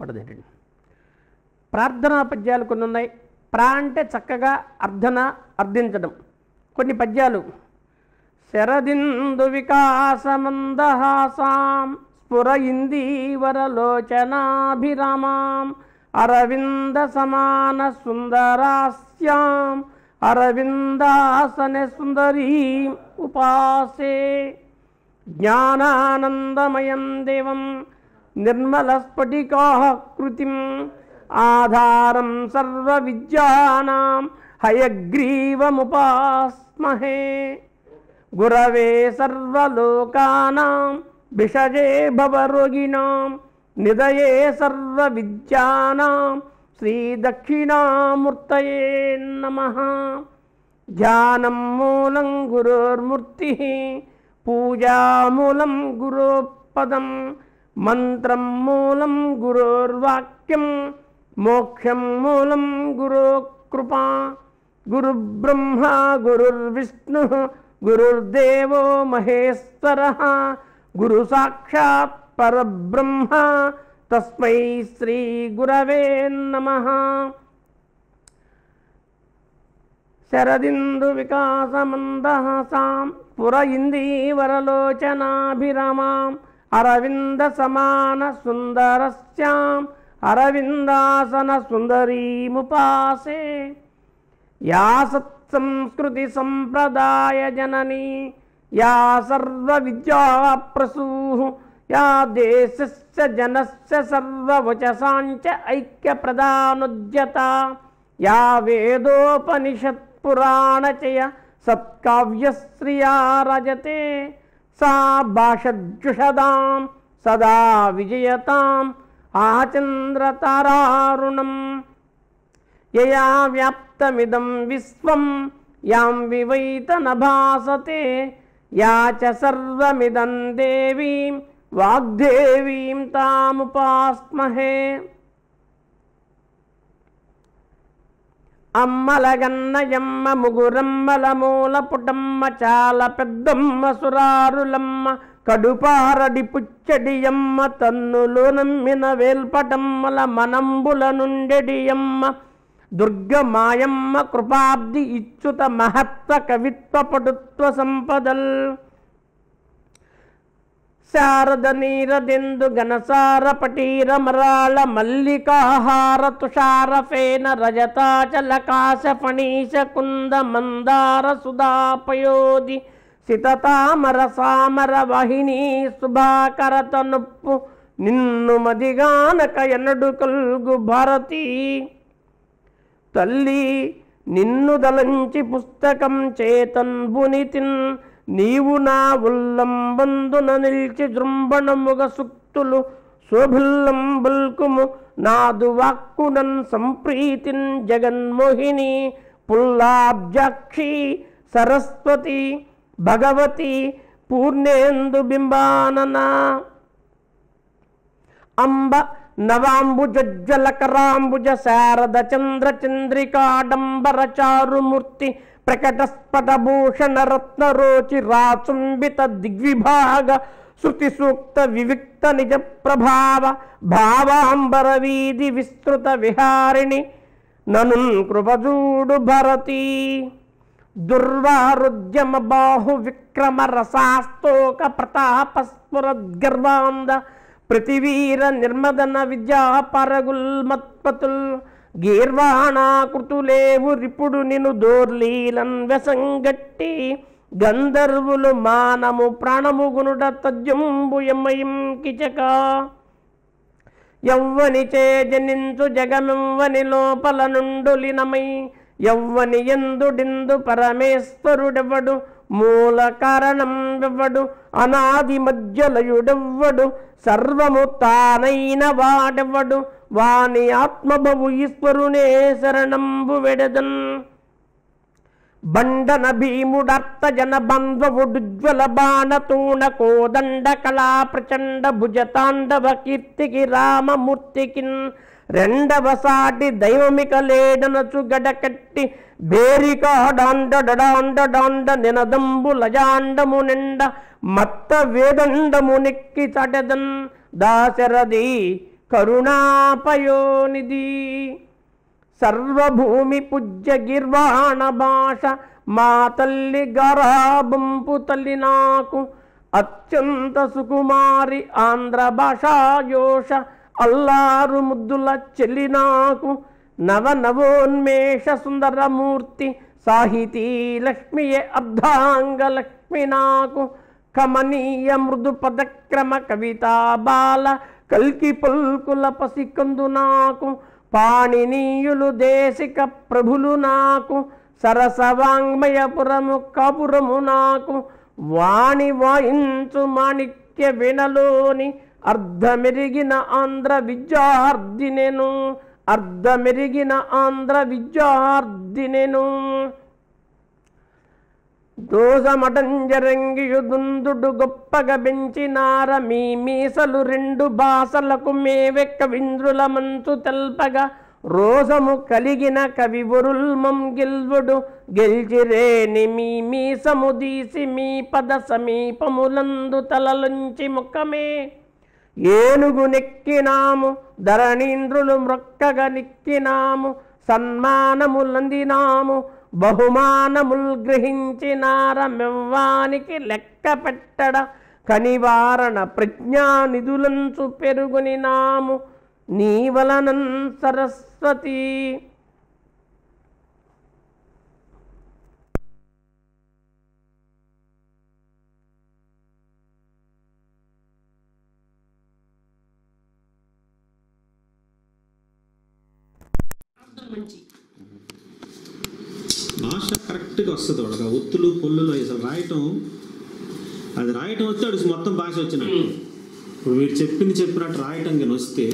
పడదండి ప్రార్థనా పద్యాలు కొన్ని ఉన్నాయి ప్రా అంటే చక్కగా అర్ధన అర్థించడం కొన్ని పద్యాలు శరదిందు వికాసమందహాసాం స్ఫురయిందీవరలోచనాభిరామాం అరవింద సమాన సుందరాస్యాం అరవిందాసన సుందరీ ఉపాసే జ్ఞానానందమయం దేవం నిర్మలస్ఫటికాకృతిం ఆధారం సర్వ విద్యానాం హయగ్రీవముపాస్మహే గురవే సర్వలోకానాం విషజే భవరోగిణాం నిదయే సర్వ విద్యానాం శ్రీదక్షిణామూర్తయే నమ ధ్యానం మూలం గురోర్మూర్తి పూజామూలం గురోపదం మంత్రం మూలం గురోర్వాక్యం మోక్షం మూలం గురు కృపా గురుబ్రహ్మ గురుర్విష్ణు గురుర్దేవో మహేశ్వర గురు సాక్షాత్ పరబ్రహ్మ తస్మై శ్రీ గురవే నమ శరదిందు వికాసమందహసాం పుర ఇందీవరలోచనాభిరమాం అరవింద సమాన సుందరస్యాం అరవిందాసన సుందరీముపాసే యా సత్సంస్కృతి సంప్రదాయ జనని యా సర్వ విద్యా ప్రసూహు యా దేశస్య జనస్య సర్వవచసాంచ ఐక్య ప్రధానుజ్యత యా వేదోపనిషత్పురాణచయ సత్కావ్యశ్రియా రజతే सा बाषजुषदां सदा विजयताम् आचन्द्रतारारुणम् यया व्याप्तमिदं विश्वं यां विवैतनभासते या च सर्वमिदं देवीं वाग्देवीं तामुपास्महे అమ్మలగన్నయమ్మ ముగురమ్మల మూల పుటమ్మ చాల పెద్దమ్మ సురారులమ్మ కడుపారడి పుచ్చడియమ్మ తన్నులు నమ్మిన వేల్పటమ్మల మనంబుల నుండెడియమ్మ దుర్గ మాయమ్మ కృపాబ్ది ఇచ్చుత మహత్వ కవిత్వ పటుత్వ సంపదల్ శారద నీరదిందు ఘనసార పటీర మరాళ మల్లికాహార తుషార ఫేన రజతాచల కాశ ఫణీశ కుంద మందార సుధాపయోది సితామర సామర వహిని శుభాకర తనుప్పు నిన్ను మదిగానక ఎన్నడు కల్గు భారతి తల్లి నిన్ను దలంచి పుస్తకం చేతన్ బునితిన్ నీవు నా ఉల్లంబందున నిలిచి జృంభణముగ సుక్తులు శోభుల్లంబుల్కుము నాదు వాక్కునన్ సంప్రీతిన్ జగన్మోహిని పుల్లాబ్జాక్షి సరస్వతి భగవతి పూర్ణేందు బింబానన అంబ నవాంబుజ్జలకరాంబుజ శారద చంద్ర చంద్రికాడంబర చారుమూర్తి प्रकटस्फटभूषणरत्नरोचिराचुम्बितदिग्विभाग श्रुतिसूक्तविविक्तनिजप्रभाव भावाम्बरवीधि विस्तृतविहारिणि ननुं कृपजूडु भरती दुर्वारुज्यमबाहुविक्रमरसास्तोकप्रतापस्फुरद्गर्वान्द पृथिवीरनिर्मदनविद्यापरगुल्मत्पतुल् గీర్వాణాకృతులేవు రిపుడు నిను దోర్లీలన్ వెసంగట్టి గంధర్వులు మానము ప్రాణము గునుడ తజ్జంబు ఎమ్మయం కిచక యవ్వని చే జనించు జగమివ్వని లోపల నుండులినమై యవ్వని ఎందుడిందు పరమేశ్వరుడెవ్వడు మూల కారణం వెవ్వడు అనాది మధ్యలయుడెవ్వడు సర్వము తానైన వాడెవ్వడు వాని ఆత్మభవు ఈశ్వరునే శరణంబు వెడదన్ బండన భీముడర్త జన బంధ్వవుడుజ్వల బాణతూణ కోదండ కళా ప్రచండ భుజతాండవ కీర్తికి రామమూర్తికిన్ రెండవ సాటి దైవమిక లేడనచు గడకట్టి బేరికాడాండడాండడాండ నినదంబు లజాండము నిండ మత్త వేదండము నిక్కి చటదన్ దాశరథి కరుణాపయోనిధి సర్వభూమి పూజ్య గిర్వాణ భాష మా తల్లి గరాబంపు తల్లి నాకు అత్యంత సుకుమారి ఆంధ్ర భాషాయోష అల్లారు ముద్దుల చెల్లి నాకు నవ నవోన్మేష సుందరమూర్తి సాహితీ లక్ష్మియే అర్ధాంగ లక్ష్మి నాకు కమనీయ మృదు పదక్రమ కవిత బాల కల్కి పల్కుల పసికందు నాకు పాణినీయులు దేశిక ప్రభులు నాకు సరసవాంగ్మయపురము కపురము నాకు వాణి వాయించు మాణిక్య వినలోని అర్ధమెరిగిన ఆంధ్ర విద్యార్థినెను అర్ధమెరిగిన ఆంధ్ర విద్యార్థినెను దోసమటంజరంగియుదుందుడు గొప్పగా పెంచినార మీ మీసలు రెండు భాషలకు మేవెక్క వింద్రుల మంచు తెల్పగా రోసము కలిగిన కవి ఉరుల్మం గిల్వుడు గెల్చిరేని మీ మీసము దీసి మీ పద సమీపములందు తలలుంచి ముఖమే ఏనుగు నెక్కినాము ధరణీంద్రులు మొక్కగా నిక్కినాము సన్మానములందినాము బహుమానముల్ నారమివ్వానికి లెక్క పెట్టడ కనివారణ ప్రజ్ఞానిధులంచు పెరుగుని నాము నీ సరస్వతి మంచి భాష కరెక్ట్గా వస్తుంది వాడు ఆ ఒత్తులు పొల్లులు అసలు రాయటం అది రాయటం వస్తే మొత్తం భాష వచ్చినట్టు ఇప్పుడు మీరు చెప్పింది చెప్పినట్టు రాయటం కానీ వస్తే